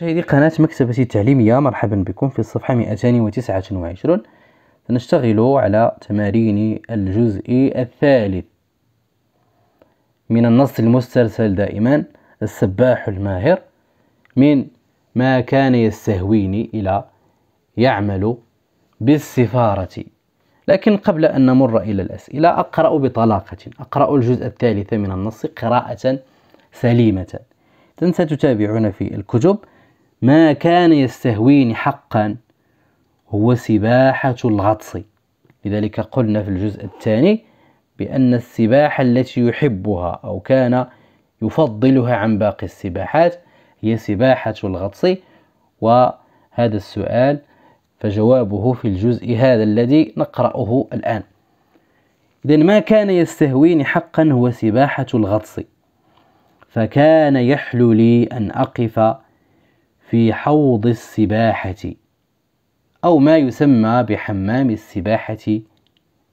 مشاهدي قناة مكتبتي التعليمية مرحبا بكم في الصفحة 229 سنشتغل على تمارين الجزء الثالث من النص المسترسل دائما السباح الماهر من ما كان يستهويني إلى يعمل بالسفارة لكن قبل أن نمر إلى الأسئلة أقرأ بطلاقة أقرأ الجزء الثالث من النص قراءة سليمة تنسى تتابعون في الكتب ما كان يستهويني حقا هو سباحة الغطس لذلك قلنا في الجزء الثاني بأن السباحة التي يحبها أو كان يفضلها عن باقي السباحات هي سباحة الغطس وهذا السؤال فجوابه في الجزء هذا الذي نقرأه الآن إذا ما كان يستهويني حقا هو سباحة الغطس فكان يحلو لي أن أقف في حوض السباحة أو ما يسمى بحمام السباحة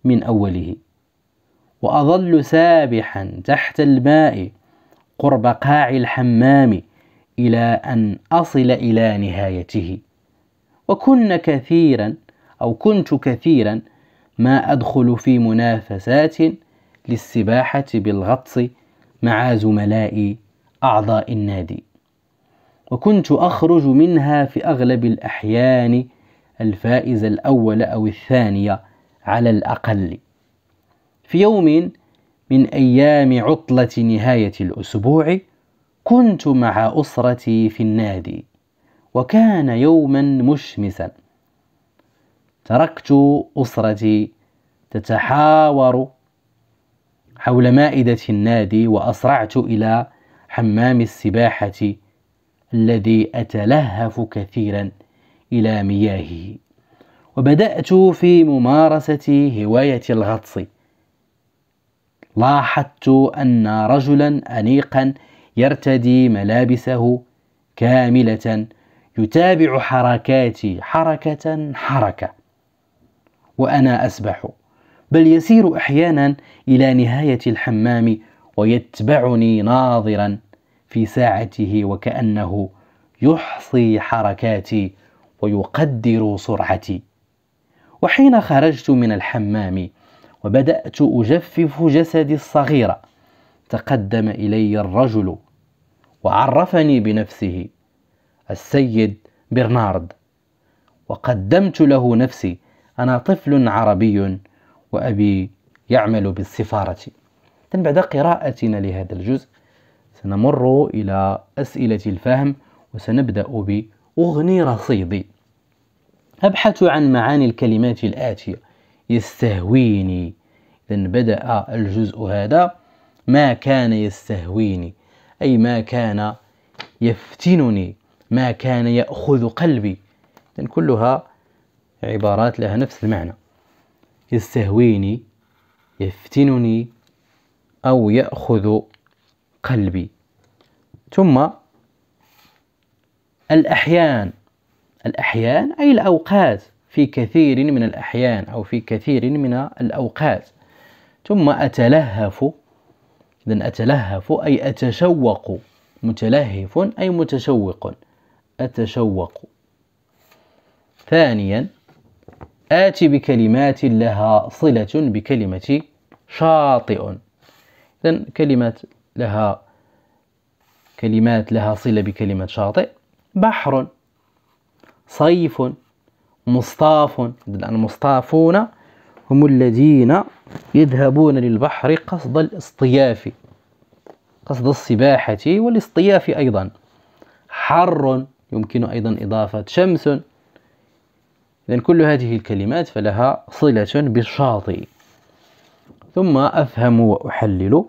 من أوله وأظل سابحا تحت الماء قرب قاع الحمام إلى أن أصل إلى نهايته وكن كثيرا أو كنت كثيرا ما أدخل في منافسات للسباحة بالغطس مع زملائي أعضاء النادي وكنت أخرج منها في أغلب الأحيان الفائز الأول أو الثانية على الأقل في يوم من أيام عطلة نهاية الأسبوع كنت مع أسرتي في النادي وكان يوما مشمسا تركت أسرتي تتحاور حول مائدة النادي وأسرعت إلى حمام السباحة الذي أتلهف كثيرا إلى مياهه وبدأت في ممارسة هواية الغطس لاحظت أن رجلا أنيقا يرتدي ملابسه كاملة يتابع حركاتي حركة حركة وأنا أسبح بل يسير أحيانا إلى نهاية الحمام ويتبعني ناظرا في ساعته وكأنه يحصي حركاتي ويقدر سرعتي وحين خرجت من الحمام وبدأت أجفف جسدي الصغير تقدم إلي الرجل وعرفني بنفسه السيد برنارد وقدمت له نفسي أنا طفل عربي وأبي يعمل بالسفارة بعد قراءتنا لهذا الجزء سنمر إلى أسئلة الفهم وسنبدأ بأغني رصيدي أبحث عن معاني الكلمات الآتية يستهويني إذا بدأ الجزء هذا ما كان يستهويني أي ما كان يفتنني ما كان يأخذ قلبي إذن كلها عبارات لها نفس المعنى يستهويني يفتنني أو يأخذ قلبي ثم الأحيان الأحيان أي الأوقات في كثير من الأحيان أو في كثير من الأوقات ثم أتلهف إذا أتلهف أي أتشوق متلهف أي متشوق أتشوق ثانيا آتي بكلمات لها صلة بكلمة شاطئ إذا كلمة لها كلمات لها صلة بكلمة شاطئ بحر صيف مصطاف الآن مصطافون هم الذين يذهبون للبحر قصد الاصطياف قصد السباحة والاصطياف أيضا حر يمكن أيضا إضافة شمس إذن كل هذه الكلمات فلها صلة بالشاطئ ثم أفهم وأحلل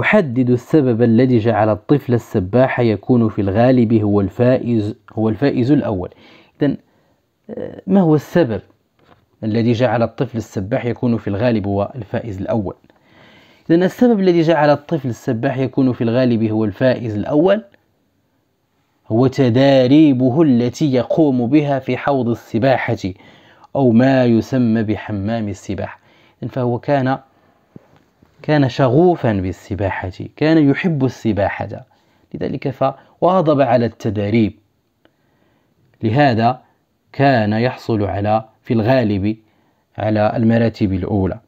أحدد السبب الذي جعل الطفل السباح يكون في الغالب هو الفائز هو الفائز الأول إذا آه، ما هو السبب الذي جعل الطفل السباح يكون في الغالب هو الفائز الأول إذا السبب الذي جعل الطفل السباح يكون في الغالب هو الفائز الأول هو تداريبه التي يقوم بها في حوض السباحة أو ما يسمى بحمام السباحة فهو كان كان شغوفا بالسباحة كان يحب السباحة لذلك فواظب على التدريب لهذا كان يحصل على في الغالب على المراتب الأولى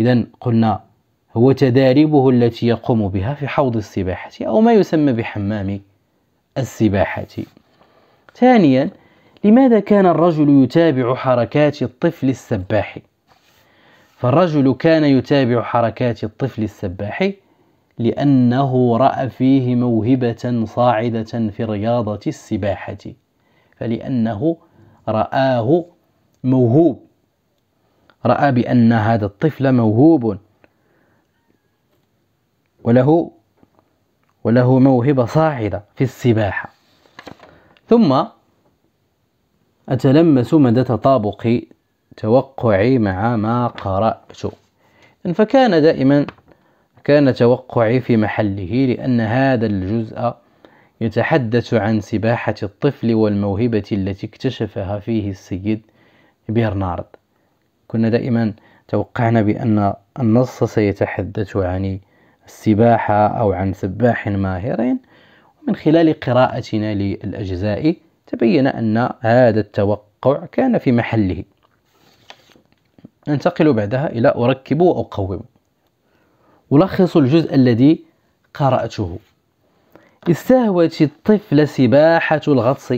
إذا قلنا هو تداربه التي يقوم بها في حوض السباحة أو ما يسمى بحمام السباحة ثانيا لماذا كان الرجل يتابع حركات الطفل السباحي فالرجل كان يتابع حركات الطفل السباح لأنه رأى فيه موهبة صاعدة في رياضة السباحة فلأنه رآه موهوب رأى بأن هذا الطفل موهوب وله وله موهبة صاعدة في السباحة ثم أتلمس مدى تطابق توقعي مع ما قرأت فكان دائما كان توقعي في محله لأن هذا الجزء يتحدث عن سباحة الطفل والموهبة التي اكتشفها فيه السيد بيرنارد كنا دائما توقعنا بأن النص سيتحدث عن السباحة أو عن سباح ماهرين ومن خلال قراءتنا للأجزاء تبين أن هذا التوقع كان في محله ننتقل بعدها إلى أركب وأقوم ألخص الجزء الذي قرأته استهوت الطفل سباحة الغطس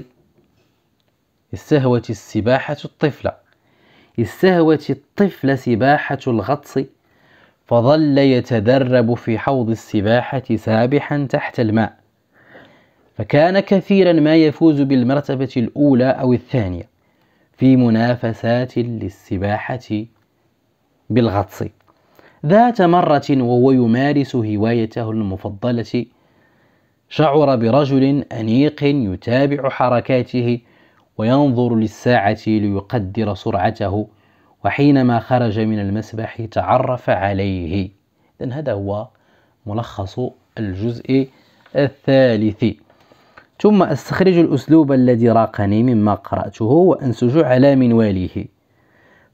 استهوت السباحة الطفلة استهوت الطفل سباحة الغطس فظل يتدرب في حوض السباحة سابحا تحت الماء فكان كثيرا ما يفوز بالمرتبة الأولى أو الثانية في منافسات للسباحة بالغطس ذات مرة وهو يمارس هوايته المفضلة شعر برجل أنيق يتابع حركاته وينظر للساعة ليقدر سرعته وحينما خرج من المسبح تعرف عليه إذن هذا هو ملخص الجزء الثالث ثم أستخرج الأسلوب الذي راقني مما قرأته وأنسج على منواله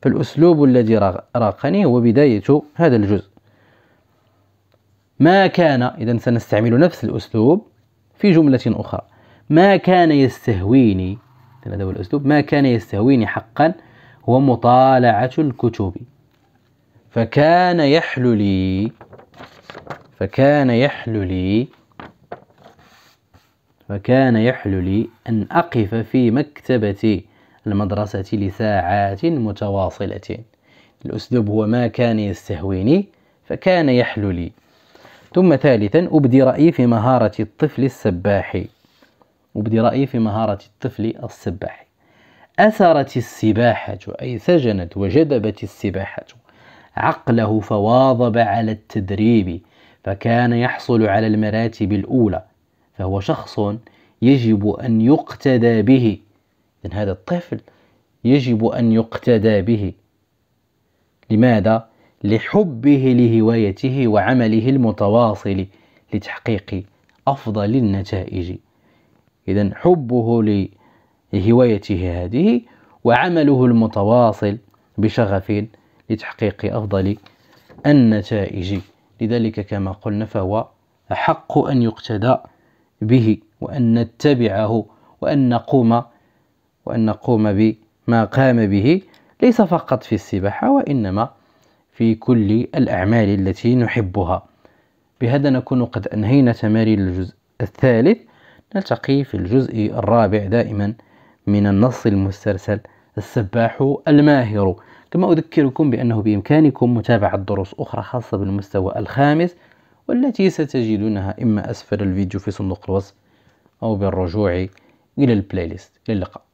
فالأسلوب الذي راقني هو بداية هذا الجزء ما كان إذا سنستعمل نفس الأسلوب في جملة أخرى ما كان يستهويني هذا هو الأسلوب ما كان يستهويني حقا هو مطالعة الكتب فكان يحلو لي فكان يحلو لي فكان يحلو لي أن أقف في مكتبتي المدرسة لساعات متواصلة الأسلوب هو ما كان يستهويني فكان يحلو لي ثم ثالثا أبدي رأيي في مهارة الطفل السباح أبدي رأيي في مهارة الطفل السباح أثرت السباحة أي سجنت وجذبت السباحة عقله فواظب على التدريب فكان يحصل على المراتب الأولى فهو شخص يجب أن يقتدى به إذن هذا الطفل يجب أن يقتدى به لماذا؟ لحبه لهوايته وعمله المتواصل لتحقيق أفضل النتائج إذا حبه لهوايته هذه وعمله المتواصل بشغف لتحقيق أفضل النتائج لذلك كما قلنا فهو أحق أن يقتدى به وأن نتبعه وأن نقوم وأن نقوم بما قام به ليس فقط في السباحة وإنما في كل الأعمال التي نحبها بهذا نكون قد أنهينا تمارين الجزء الثالث نلتقي في الجزء الرابع دائما من النص المسترسل السباح الماهر كما أذكركم بأنه بإمكانكم متابعة دروس أخرى خاصة بالمستوى الخامس والتي ستجدونها إما أسفل الفيديو في صندوق الوصف أو بالرجوع إلى البلاي ليست إلى اللقاء